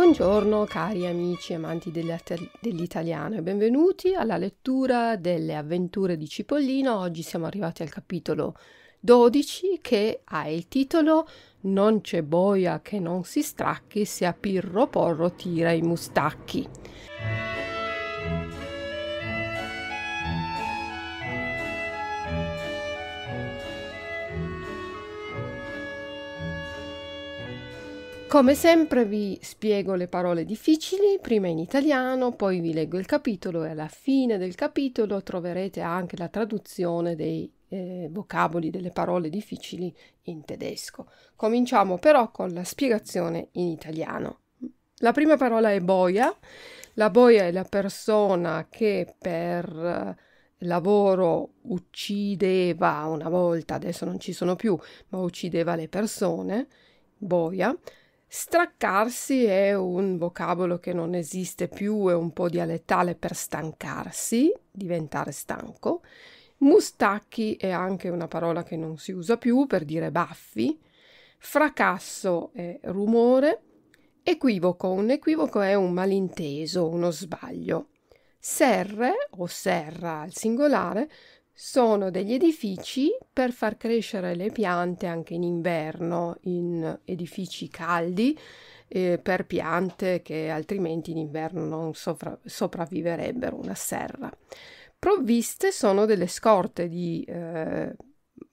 Buongiorno cari amici e amanti dell'italiano e benvenuti alla lettura delle avventure di Cipollino. Oggi siamo arrivati al capitolo 12 che ha il titolo Non c'è boia che non si stracchi se a Pirro Porro tira i mustacchi. Come sempre vi spiego le parole difficili, prima in italiano, poi vi leggo il capitolo e alla fine del capitolo troverete anche la traduzione dei eh, vocaboli, delle parole difficili in tedesco. Cominciamo però con la spiegazione in italiano. La prima parola è boia. La boia è la persona che per eh, lavoro uccideva una volta, adesso non ci sono più, ma uccideva le persone, boia. Straccarsi è un vocabolo che non esiste più, è un po' dialettale per stancarsi, diventare stanco. Mustacchi è anche una parola che non si usa più per dire baffi. Fracasso è rumore. Equivoco, un equivoco è un malinteso, uno sbaglio. Serre o serra al singolare sono degli edifici per far crescere le piante anche in inverno, in edifici caldi eh, per piante che altrimenti in inverno non sovra sopravviverebbero una serra. Provviste sono delle scorte di eh,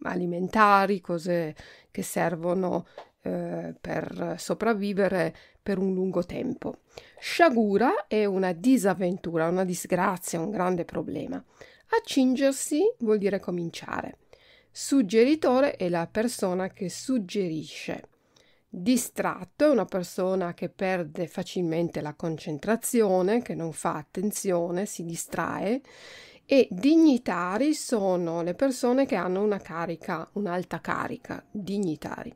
alimentari, cose che servono eh, per sopravvivere per un lungo tempo. Sciagura è una disavventura, una disgrazia, un grande problema. Accingersi vuol dire cominciare. Suggeritore è la persona che suggerisce. Distratto è una persona che perde facilmente la concentrazione, che non fa attenzione, si distrae e dignitari sono le persone che hanno una carica, un'alta carica, dignitari.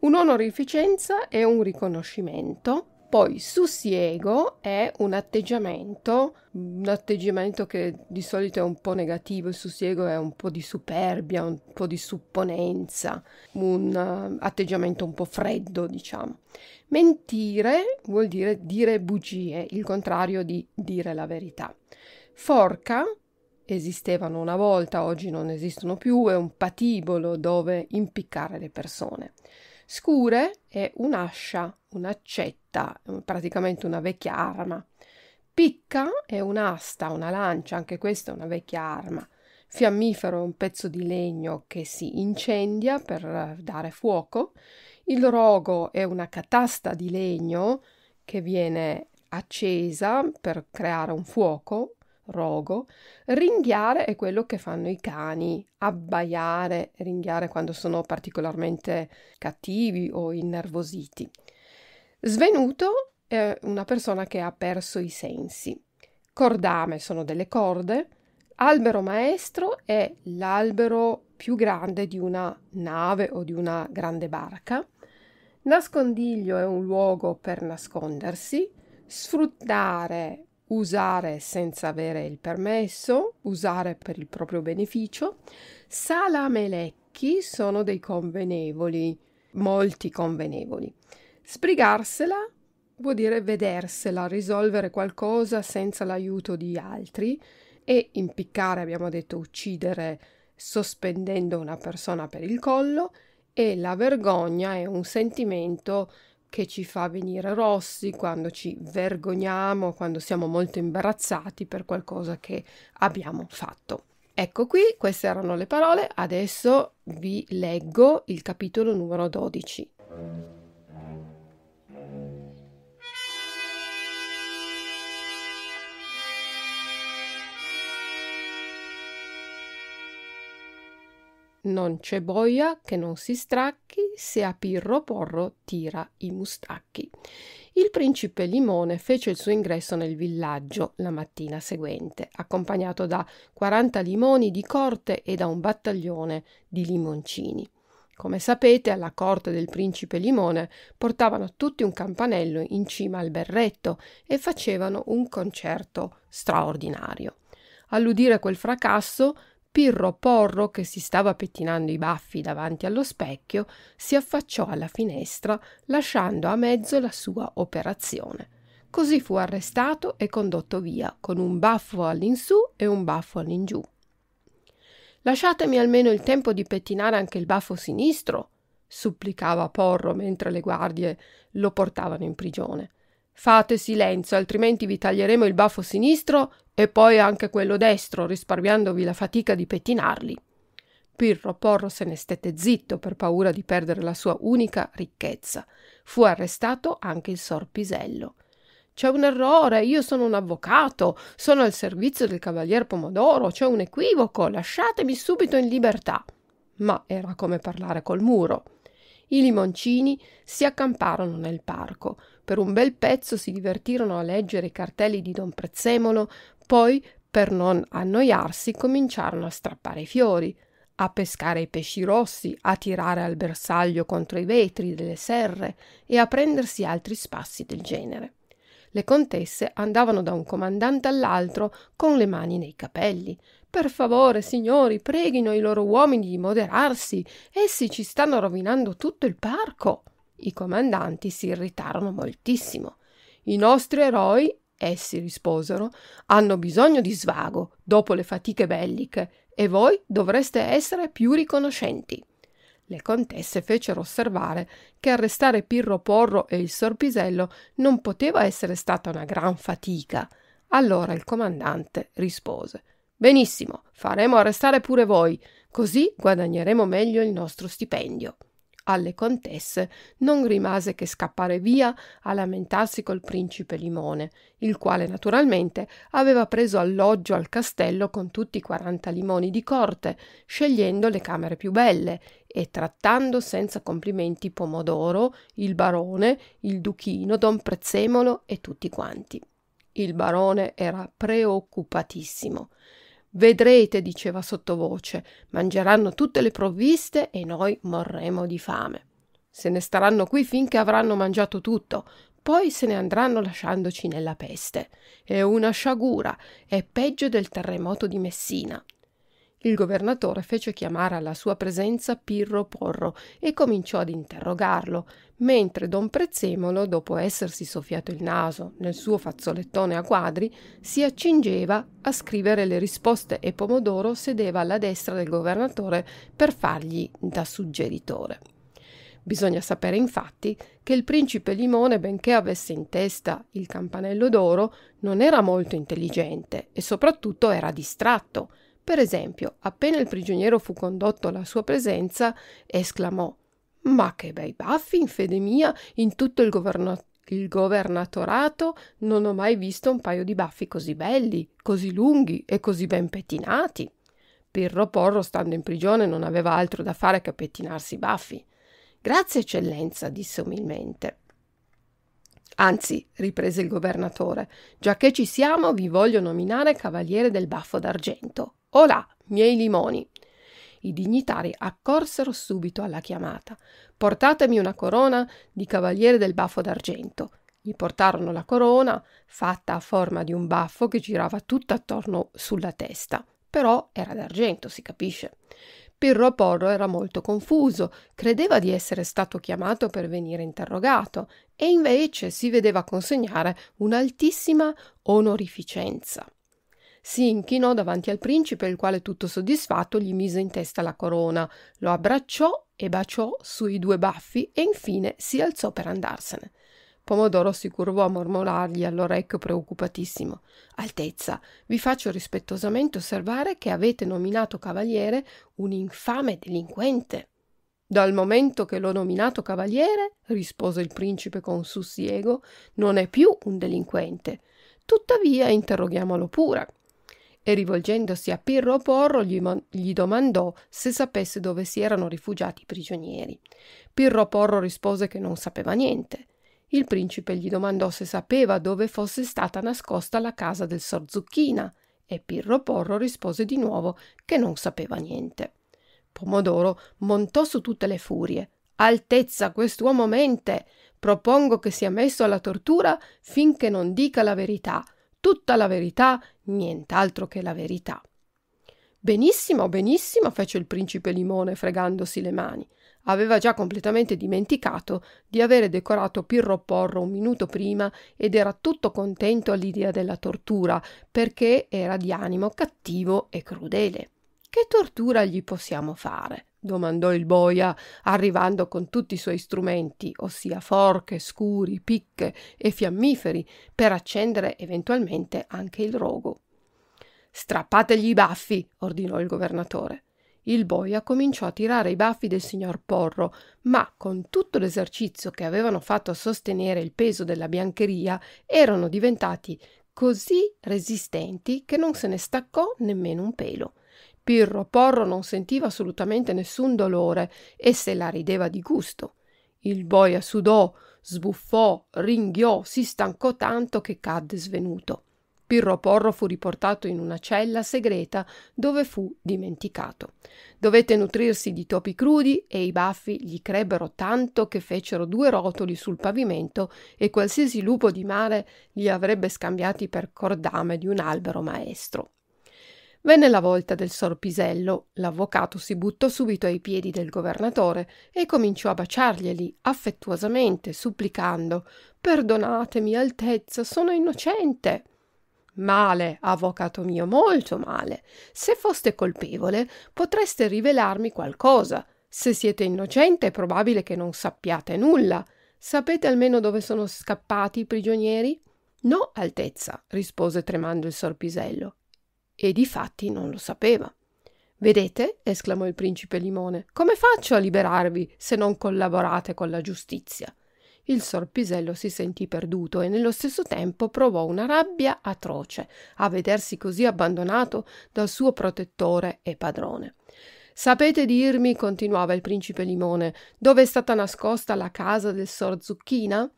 Un'onorificenza è un riconoscimento poi sussiego è un atteggiamento, un atteggiamento che di solito è un po' negativo, il sussiego è un po' di superbia, un po' di supponenza, un uh, atteggiamento un po' freddo, diciamo. Mentire vuol dire dire bugie, il contrario di dire la verità. Forca esistevano una volta, oggi non esistono più, è un patibolo dove impiccare le persone. Scure è un'ascia un'accetta, praticamente una vecchia arma. Picca è un'asta, una lancia, anche questa è una vecchia arma. Fiammifero è un pezzo di legno che si incendia per dare fuoco. Il rogo è una catasta di legno che viene accesa per creare un fuoco, rogo. Ringhiare è quello che fanno i cani, abbaiare, ringhiare quando sono particolarmente cattivi o innervositi. Svenuto è una persona che ha perso i sensi. Cordame sono delle corde. Albero maestro è l'albero più grande di una nave o di una grande barca. Nascondiglio è un luogo per nascondersi. Sfruttare, usare senza avere il permesso, usare per il proprio beneficio. Salamelecchi sono dei convenevoli, molti convenevoli. Sbrigarsela vuol dire vedersela, risolvere qualcosa senza l'aiuto di altri e impiccare, abbiamo detto uccidere, sospendendo una persona per il collo e la vergogna è un sentimento che ci fa venire rossi quando ci vergogniamo, quando siamo molto imbarazzati per qualcosa che abbiamo fatto. Ecco qui, queste erano le parole, adesso vi leggo il capitolo numero 12. Non c'è boia che non si stracchi, se a Pirro Porro tira i mustacchi. Il principe Limone fece il suo ingresso nel villaggio la mattina seguente, accompagnato da 40 limoni di corte e da un battaglione di limoncini. Come sapete, alla corte del principe Limone portavano tutti un campanello in cima al berretto e facevano un concerto straordinario. All'udire quel fracasso, Pirro Porro, che si stava pettinando i baffi davanti allo specchio, si affacciò alla finestra lasciando a mezzo la sua operazione. Così fu arrestato e condotto via, con un baffo all'insù e un baffo all'ingiù. Lasciatemi almeno il tempo di pettinare anche il baffo sinistro, supplicava Porro mentre le guardie lo portavano in prigione. Fate silenzio, altrimenti vi taglieremo il baffo sinistro e poi anche quello destro, risparmiandovi la fatica di pettinarli. Pirro Porro se ne stette zitto per paura di perdere la sua unica ricchezza. Fu arrestato anche il sor Pisello. C'è un errore, io sono un avvocato, sono al servizio del cavalier Pomodoro, c'è un equivoco, lasciatemi subito in libertà. Ma era come parlare col muro. I limoncini si accamparono nel parco. Per un bel pezzo si divertirono a leggere i cartelli di Don Prezzemolo, poi, per non annoiarsi, cominciarono a strappare i fiori, a pescare i pesci rossi, a tirare al bersaglio contro i vetri delle serre e a prendersi altri spassi del genere. Le contesse andavano da un comandante all'altro con le mani nei capelli. Per favore, signori, preghino i loro uomini di moderarsi. Essi ci stanno rovinando tutto il parco. I comandanti si irritarono moltissimo. I nostri eroi, essi risposero, hanno bisogno di svago dopo le fatiche belliche e voi dovreste essere più riconoscenti. Le contesse fecero osservare che arrestare Pirro Porro e il sorpisello non poteva essere stata una gran fatica. Allora il comandante rispose Benissimo, faremo arrestare pure voi, così guadagneremo meglio il nostro stipendio. Alle contesse non rimase che scappare via a lamentarsi col principe Limone, il quale naturalmente aveva preso alloggio al castello con tutti i quaranta limoni di corte, scegliendo le camere più belle e trattando senza complimenti Pomodoro, il barone, il duchino, don Prezzemolo e tutti quanti. Il barone era preoccupatissimo. Vedrete, diceva sottovoce, mangeranno tutte le provviste e noi morremo di fame. Se ne staranno qui finché avranno mangiato tutto, poi se ne andranno lasciandoci nella peste. È una sciagura, è peggio del terremoto di Messina. Il governatore fece chiamare alla sua presenza Pirro Porro e cominciò ad interrogarlo, mentre don Prezzemolo, dopo essersi soffiato il naso nel suo fazzolettone a quadri, si accingeva a scrivere le risposte e Pomodoro sedeva alla destra del governatore per fargli da suggeritore. Bisogna sapere infatti che il principe Limone, benché avesse in testa il campanello d'oro, non era molto intelligente e soprattutto era distratto, per esempio, appena il prigioniero fu condotto alla sua presenza, esclamò Ma che bei baffi, in fede mia, in tutto il, governo- il governatorato non ho mai visto un paio di baffi così belli, così lunghi e così ben pettinati. Pirro Porro, stando in prigione, non aveva altro da fare che pettinarsi i baffi. Grazie, eccellenza, disse umilmente. Anzi, riprese il governatore, già che ci siamo, vi voglio nominare cavaliere del baffo d'argento. Olà, miei limoni! I dignitari accorsero subito alla chiamata. Portatemi una corona di cavaliere del baffo d'argento. Gli portarono la corona, fatta a forma di un baffo che girava tutta attorno sulla testa, però era d'argento, si capisce. Pirro Porro era molto confuso, credeva di essere stato chiamato per venire interrogato e invece si vedeva consegnare un'altissima onorificenza si inchinò davanti al principe, il quale tutto soddisfatto gli mise in testa la corona, lo abbracciò e baciò sui due baffi e infine si alzò per andarsene. Pomodoro si curvò a mormorargli all'orecchio preoccupatissimo. Altezza, vi faccio rispettosamente osservare che avete nominato cavaliere un infame delinquente. Dal momento che l'ho nominato cavaliere, rispose il principe con sussiego, non è più un delinquente. Tuttavia interroghiamolo pure e rivolgendosi a Pirro Porro gli, gli, domandò se sapesse dove si erano rifugiati i prigionieri. Pirro Porro rispose che non sapeva niente. Il principe gli domandò se sapeva dove fosse stata nascosta la casa del Sor Zucchina e Pirro Porro rispose di nuovo che non sapeva niente. Pomodoro montò su tutte le furie. Altezza, quest'uomo mente! Propongo che sia messo alla tortura finché non dica la verità, tutta la verità Nient'altro che la verità. Benissimo, benissimo, fece il principe Limone fregandosi le mani. Aveva già completamente dimenticato di avere decorato Pirro Porro un minuto prima ed era tutto contento all'idea della tortura, perché era di animo cattivo e crudele. Che tortura gli possiamo fare? domandò il boia, arrivando con tutti i suoi strumenti, ossia forche, scuri, picche e fiammiferi, per accendere eventualmente anche il rogo. Strappategli i baffi, ordinò il governatore. Il boia cominciò a tirare i baffi del signor Porro, ma con tutto l'esercizio che avevano fatto a sostenere il peso della biancheria, erano diventati così resistenti che non se ne staccò nemmeno un pelo. Pirro Porro non sentiva assolutamente nessun dolore e se la rideva di gusto. Il boia sudò, sbuffò, ringhiò, si stancò tanto che cadde svenuto. Pirro Porro fu riportato in una cella segreta dove fu dimenticato. Dovette nutrirsi di topi crudi e i baffi gli crebbero tanto che fecero due rotoli sul pavimento e qualsiasi lupo di mare li avrebbe scambiati per cordame di un albero maestro. Venne la volta del sor Pisello. l'avvocato si buttò subito ai piedi del governatore e cominciò a baciarglieli affettuosamente, supplicando Perdonatemi, Altezza, sono innocente. Male, avvocato mio, molto male. Se foste colpevole, potreste rivelarmi qualcosa. Se siete innocente, è probabile che non sappiate nulla. Sapete almeno dove sono scappati i prigionieri? No, Altezza, rispose tremando il sorpisello. E di fatti non lo sapeva. Vedete, esclamò il principe Limone, come faccio a liberarvi se non collaborate con la giustizia? Il sorpisello si sentì perduto e nello stesso tempo provò una rabbia atroce a vedersi così abbandonato dal suo protettore e padrone. Sapete dirmi, continuava il principe Limone, dove è stata nascosta la casa del sor Zucchina?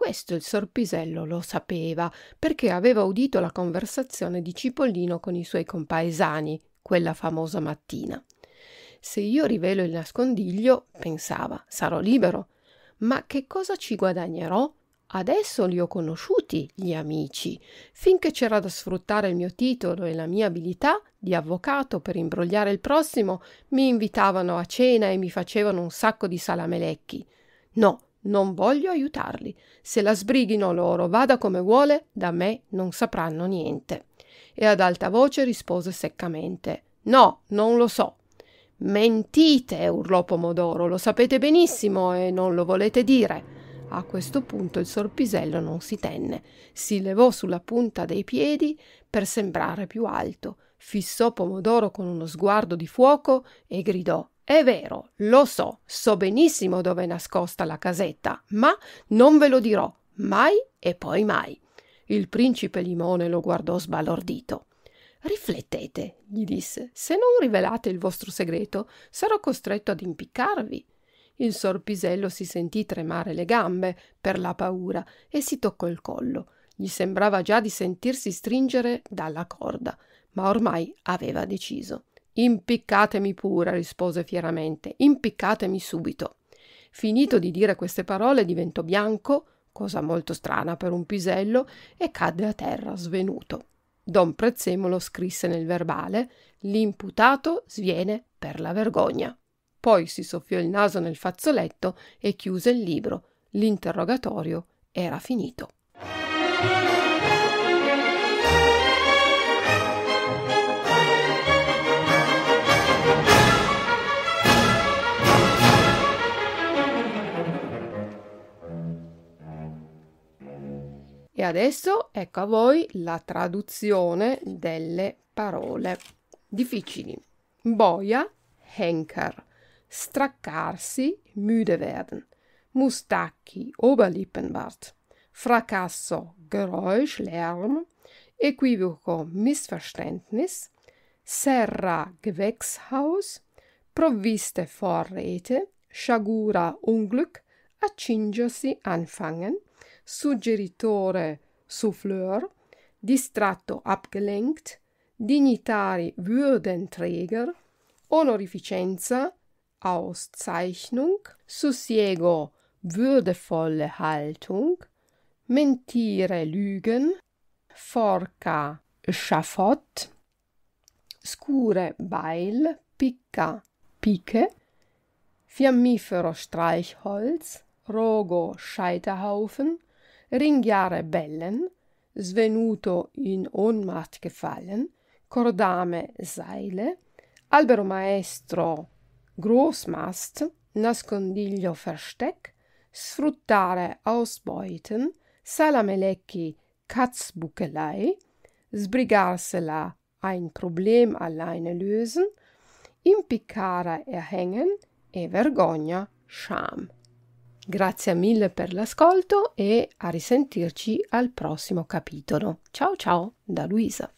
Questo il sorpisello lo sapeva, perché aveva udito la conversazione di Cipollino con i suoi compaesani quella famosa mattina. Se io rivelo il nascondiglio, pensava, sarò libero. Ma che cosa ci guadagnerò? Adesso li ho conosciuti, gli amici. Finché c'era da sfruttare il mio titolo e la mia abilità di avvocato per imbrogliare il prossimo, mi invitavano a cena e mi facevano un sacco di salamelecchi. No, non voglio aiutarli. Se la sbrighino loro, vada come vuole, da me non sapranno niente. E ad alta voce rispose seccamente: No, non lo so. Mentite, urlò Pomodoro, lo sapete benissimo e non lo volete dire. A questo punto il sorpisello non si tenne, si levò sulla punta dei piedi per sembrare più alto, fissò Pomodoro con uno sguardo di fuoco e gridò è vero, lo so, so benissimo dove è nascosta la casetta, ma non ve lo dirò mai e poi mai. Il principe Limone lo guardò sbalordito. Riflettete, gli disse, se non rivelate il vostro segreto sarò costretto ad impiccarvi. Il sorpisello si sentì tremare le gambe per la paura e si toccò il collo. Gli sembrava già di sentirsi stringere dalla corda, ma ormai aveva deciso. Impiccatemi pure, rispose fieramente, impiccatemi subito. Finito di dire queste parole, diventò bianco, cosa molto strana per un pisello, e cadde a terra svenuto. Don Prezzemolo scrisse nel verbale L'imputato sviene per la vergogna. Poi si soffiò il naso nel fazzoletto e chiuse il libro. L'interrogatorio era finito. adesso ecco a voi la traduzione delle parole difficili. Boia, Henker. Straccarsi, müde werden. Mustacchi, Oberlippenbart. Fracasso, Geräusch, Lärm. Equivoco, Missverständnis. Serra, Gewächshaus. Provviste, Vorräte. Sciagura, Unglück. Accingersi, anfangen. Suggeritore, Souffleur, distratto, abgelenkt, Dignitari, Würdenträger, Honorificenza, Auszeichnung, Sussiego, würdevolle Haltung, Mentire, Lügen, Forca, Schafott, Scure, Beil, Picca, Pike, Fiammifero, Streichholz, Rogo, Scheiterhaufen, ringiare bellen, svenuto in Ohnmacht gefallen, cordame seile, albero maestro, großmast, nascondiglio versteck, sfruttare ausbeuten, salamelecchi Katzbuckelei, sbrigarsela ein Problem alleine lösen, impicare erhängen e vergogna, Scham. Grazie mille per l'ascolto e a risentirci al prossimo capitolo. Ciao ciao da Luisa.